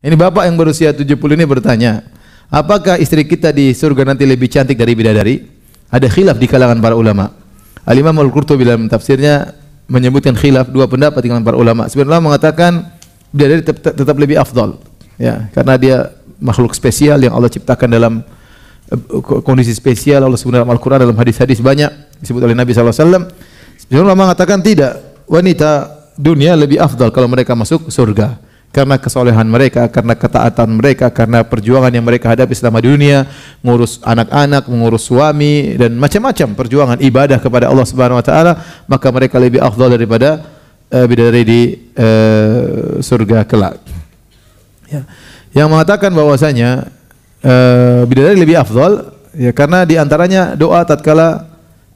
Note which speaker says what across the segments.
Speaker 1: Ini bapak yang berusia 70 ini bertanya, apakah istri kita di surga nanti lebih cantik dari bidadari? Ada khilaf di kalangan para ulama. Al-Imam Al-Qurtubi dalam tafsirnya menyebutkan khilaf dua pendapat di kalangan para ulama. Sebenarnya mengatakan bidadari tetap, tetap lebih afdal. Ya, karena dia makhluk spesial yang Allah ciptakan dalam eh, kondisi spesial Allah sebenarnya dalam Al-Qur'an dalam hadis-hadis banyak disebut oleh Nabi saw. alaihi wasallam. Sebenarnya mengatakan tidak, wanita dunia lebih afdal kalau mereka masuk surga karena kesolehan mereka, karena ketaatan mereka, karena perjuangan yang mereka hadapi selama dunia, mengurus anak-anak, mengurus suami dan macam-macam perjuangan ibadah kepada Allah Subhanahu wa taala, maka mereka lebih afdal daripada uh, bidadari di uh, surga kelak. Ya. Yang mengatakan bahwasanya uh, bidadari lebih afdal ya karena di antaranya doa tatkala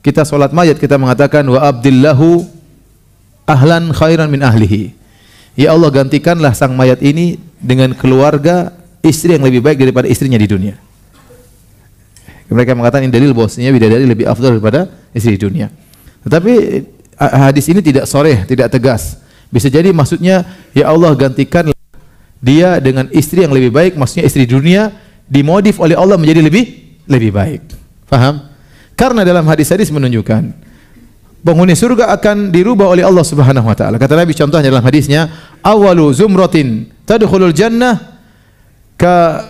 Speaker 1: kita salat mayat kita mengatakan wa abdillahu ahlan khairan min ahlihi. Ya Allah gantikanlah sang mayat ini dengan keluarga istri yang lebih baik daripada istrinya di dunia. Mereka mengatakan ini dalil bahwasanya bidadari lebih afdal daripada istri di dunia. Tetapi eh, hadis ini tidak sore, tidak tegas. Bisa jadi maksudnya ya Allah gantikan dia dengan istri yang lebih baik, maksudnya istri dunia dimodif oleh Allah menjadi lebih lebih baik. Faham? Karena dalam hadis-hadis menunjukkan penghuni surga akan dirubah oleh Allah Subhanahu wa taala. Kata Nabi contohnya dalam hadisnya, awalu zumratin tadkhulul jannah ka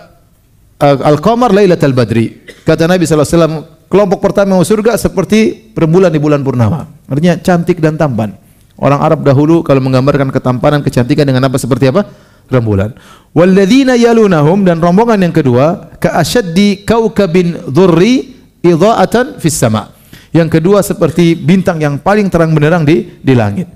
Speaker 1: al-qamar lailatal badri. Kata Nabi sallallahu alaihi wasallam, kelompok pertama masuk surga seperti rembulan di bulan purnama. Artinya cantik dan tampan. Orang Arab dahulu kalau menggambarkan ketampanan, kecantikan dengan apa seperti apa? Rembulan. Walladzina yalunahum dan rombongan yang kedua, ka asyaddi kaukabin dhurri idha'atan fis sama' yang kedua seperti bintang yang paling terang benderang di di langit.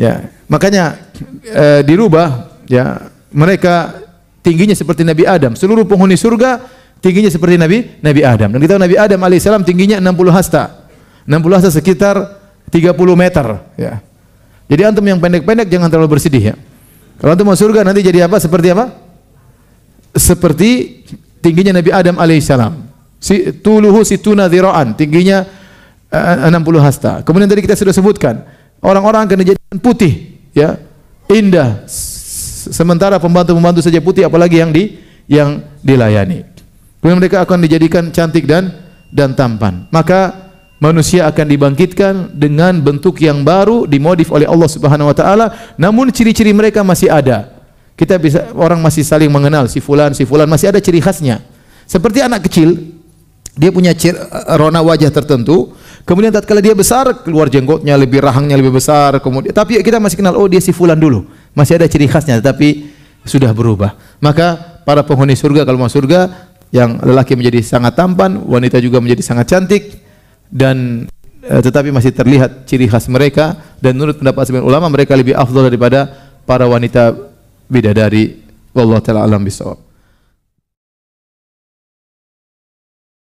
Speaker 1: Ya, makanya e, dirubah ya mereka tingginya seperti Nabi Adam. Seluruh penghuni surga tingginya seperti Nabi Nabi Adam. Dan kita Nabi Adam alaihissalam tingginya 60 hasta. 60 hasta sekitar 30 meter ya. Jadi antum yang pendek-pendek jangan terlalu bersedih ya. Kalau antum mau surga nanti jadi apa? Seperti apa? Seperti tingginya Nabi Adam alaihissalam. Si tuluhu situna dhira'an, tingginya 60 eh, hasta. Kemudian tadi kita sudah sebutkan, orang-orang akan dijadikan putih, ya. Indah. Sementara pembantu-pembantu saja putih apalagi yang di yang dilayani. Kemudian mereka akan dijadikan cantik dan dan tampan. Maka manusia akan dibangkitkan dengan bentuk yang baru dimodif oleh Allah Subhanahu wa taala, namun ciri-ciri mereka masih ada. Kita bisa orang masih saling mengenal si fulan, si fulan masih ada ciri khasnya. Seperti anak kecil, dia punya ciri, rona wajah tertentu, Kemudian tatkala dia besar, keluar jenggotnya lebih rahangnya lebih besar. Kemudian tapi kita masih kenal oh dia si fulan dulu. Masih ada ciri khasnya tetapi sudah berubah. Maka para penghuni surga kalau mau surga yang lelaki menjadi sangat tampan, wanita juga menjadi sangat cantik dan e, tetapi masih terlihat ciri khas mereka dan menurut pendapat sebagian ulama mereka lebih afdol daripada para wanita bidadari. Wallahu taala alam bisawab.